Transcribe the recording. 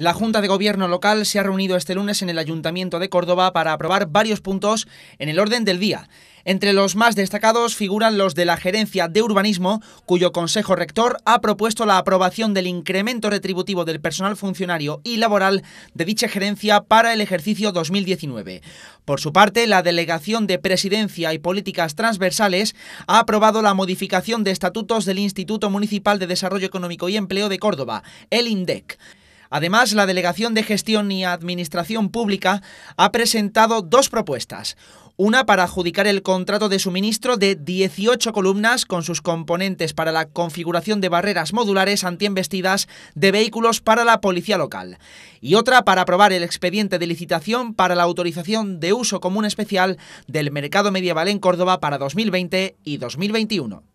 La Junta de Gobierno local se ha reunido este lunes en el Ayuntamiento de Córdoba para aprobar varios puntos en el orden del día. Entre los más destacados figuran los de la Gerencia de Urbanismo, cuyo Consejo Rector ha propuesto la aprobación del incremento retributivo del personal funcionario y laboral de dicha gerencia para el ejercicio 2019. Por su parte, la Delegación de Presidencia y Políticas Transversales ha aprobado la modificación de estatutos del Instituto Municipal de Desarrollo Económico y Empleo de Córdoba, el INDEC. Además, la Delegación de Gestión y Administración Pública ha presentado dos propuestas. Una para adjudicar el contrato de suministro de 18 columnas con sus componentes para la configuración de barreras modulares antiembestidas de vehículos para la policía local. Y otra para aprobar el expediente de licitación para la autorización de uso común especial del mercado medieval en Córdoba para 2020 y 2021.